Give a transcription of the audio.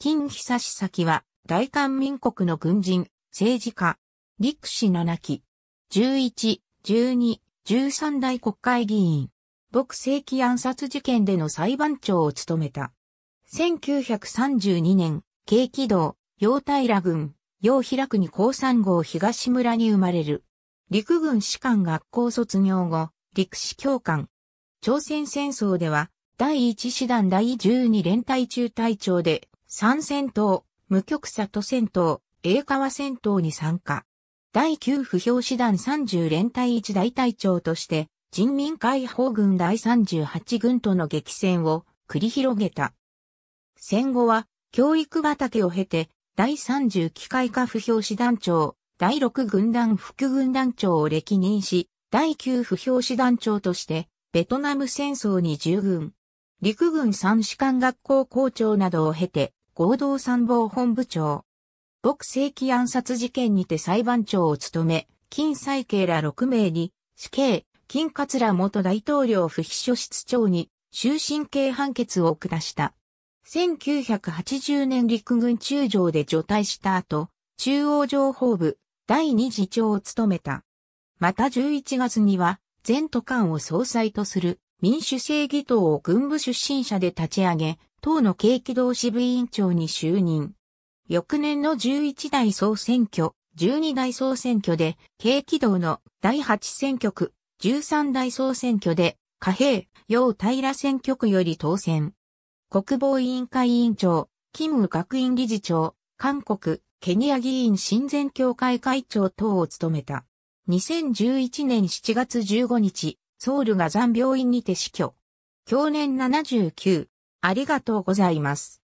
金久志先は、大韓民国の軍人、政治家、陸士七期、十一、十二、十三代国会議員、牧正規暗殺事件での裁判長を務めた。1932年、軽機動、陽平軍、陽平区に高三号東村に生まれる。陸軍士官学校卒業後、陸士教官。朝鮮戦争では、第一師団第十二連隊中隊長で、三戦闘、無極里戦闘、栄川戦闘に参加。第9不評師団30連隊1大隊長として、人民解放軍第38軍との激戦を繰り広げた。戦後は、教育畑を経て、第30機械化不評師団長、第6軍団副軍団長を歴任し、第9不評師団長として、ベトナム戦争に従軍。陸軍三士官学校校長などを経て、合同参謀本部長。牧世紀暗殺事件にて裁判長を務め、金再慶ら6名に、死刑、金桂元大統領府秘書室長に、終身刑判決を下した。1980年陸軍中将で除隊した後、中央情報部第二次長を務めた。また11月には、全都官を総裁とする民主正義党を軍部出身者で立ち上げ、党の軽機動支部委員長に就任。翌年の11代総選挙、12代総選挙で、軽機動の第8選挙区、13代総選挙で、貨幣、陽平選挙区より当選。国防委員会委員長、金武学院理事長、韓国、ケニア議員親善協会会長等を務めた。2011年7月15日、ソウルが残病院にて死去。去年79、ありがとうございます。